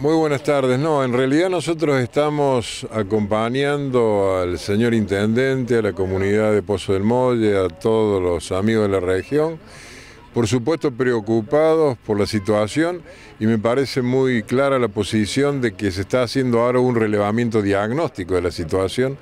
Muy buenas tardes. No, en realidad nosotros estamos acompañando al señor intendente, a la comunidad de Pozo del Molle, a todos los amigos de la región, por supuesto preocupados por la situación y me parece muy clara la posición de que se está haciendo ahora un relevamiento diagnóstico de la situación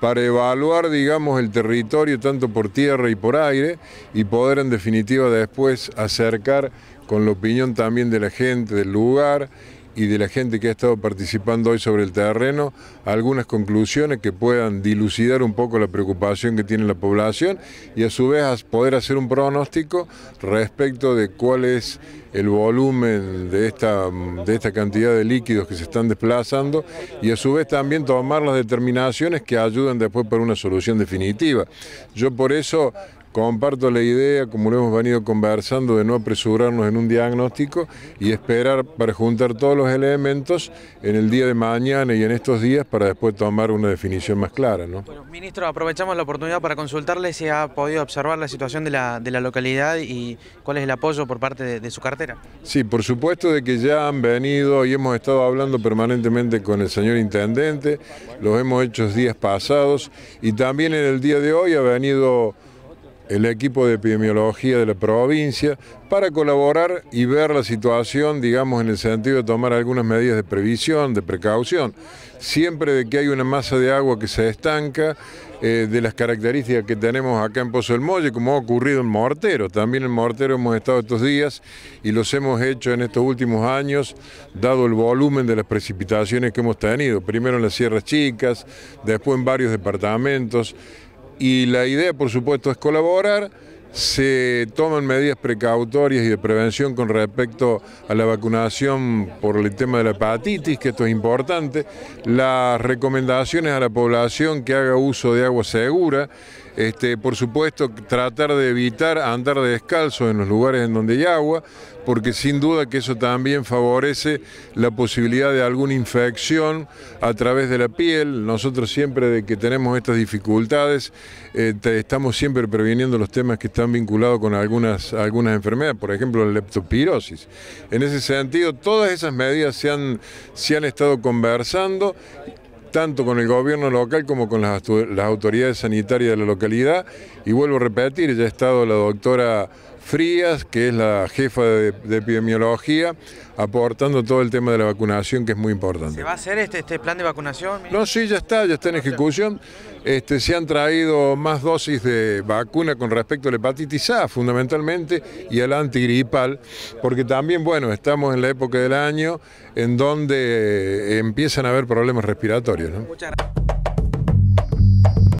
para evaluar, digamos, el territorio tanto por tierra y por aire y poder en definitiva después acercar con la opinión también de la gente del lugar y de la gente que ha estado participando hoy sobre el terreno algunas conclusiones que puedan dilucidar un poco la preocupación que tiene la población y a su vez poder hacer un pronóstico respecto de cuál es el volumen de esta, de esta cantidad de líquidos que se están desplazando y a su vez también tomar las determinaciones que ayudan después para una solución definitiva. Yo por eso Comparto la idea, como lo hemos venido conversando, de no apresurarnos en un diagnóstico y esperar para juntar todos los elementos en el día de mañana y en estos días para después tomar una definición más clara. ministro, aprovechamos la oportunidad para consultarle si ha podido observar la situación de la, de la localidad y cuál es el apoyo por parte de, su cartera. Sí, por supuesto de que ya han venido y hemos estado hablando permanentemente con el señor intendente, los hemos hecho días pasados y también en el día de hoy ha venido el equipo de epidemiología de la provincia para colaborar y ver la situación, digamos, en el sentido de tomar algunas medidas de previsión, de precaución. Siempre de que hay una masa de agua que se estanca, eh, de las características que tenemos acá en Pozo del Molle, como ha ocurrido en Mortero. También en Mortero hemos estado estos días y los hemos hecho en estos últimos años, dado el volumen de las precipitaciones que hemos tenido. Primero en las Sierras Chicas, después en varios departamentos y la idea por supuesto es colaborar se toman medidas precautorias y de prevención con respecto a la vacunación por el tema de la hepatitis, que esto es importante, las recomendaciones a la población que haga uso de agua segura, este, por supuesto tratar de evitar andar descalzo en los lugares en donde hay agua, porque sin duda que eso también favorece la posibilidad de alguna infección a través de la piel. Nosotros siempre de que tenemos estas dificultades, eh, estamos siempre previniendo los temas que están han vinculado con algunas, algunas enfermedades, por ejemplo la leptospirosis. En ese sentido, todas esas medidas se han, se han estado conversando tanto con el gobierno local como con las, las autoridades sanitarias de la localidad. Y vuelvo a repetir, ya ha estado la doctora Frías, que es la jefa de, epidemiología, aportando todo el tema de la vacunación, que es muy importante. ¿Se va a hacer este, este plan de vacunación? No, sí, ya está, ya está en ejecución. Este, se han traído más dosis de vacuna con respecto a la hepatitis A, fundamentalmente, y al antigripal, porque también, bueno, estamos en la época del año en donde eh, empiezan a haber problemas respiratorios. Muchas gracias.